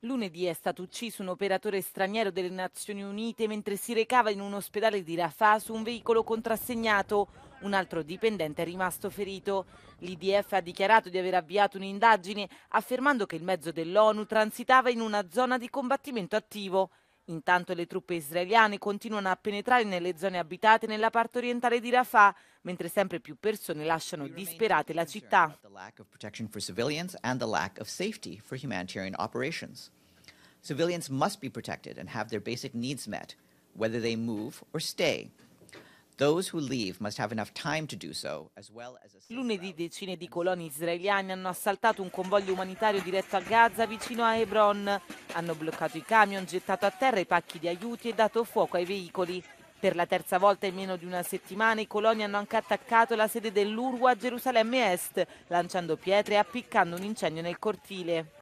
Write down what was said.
Lunedì è stato ucciso un operatore straniero delle Nazioni Unite mentre si recava in un ospedale di Rafah su un veicolo contrassegnato. Un altro dipendente è rimasto ferito. L'IDF ha dichiarato di aver avviato un'indagine affermando che il mezzo dell'ONU transitava in una zona di combattimento attivo. Intanto le truppe israeliane continuano a penetrare nelle zone abitate nella parte orientale di Rafah, mentre sempre più persone lasciano disperate la città. Civilians must be protected and have their basic needs met, whether they move or stay. Lunedì decine di coloni israeliani hanno assaltato un convoglio umanitario diretto a Gaza vicino a Hebron. Hanno bloccato i camion, gettato a terra i pacchi di aiuti e dato fuoco ai veicoli. Per la terza volta in meno di una settimana i coloni hanno anche attaccato la sede dell'URWA a Gerusalemme Est, lanciando pietre e appiccando un incendio nel cortile.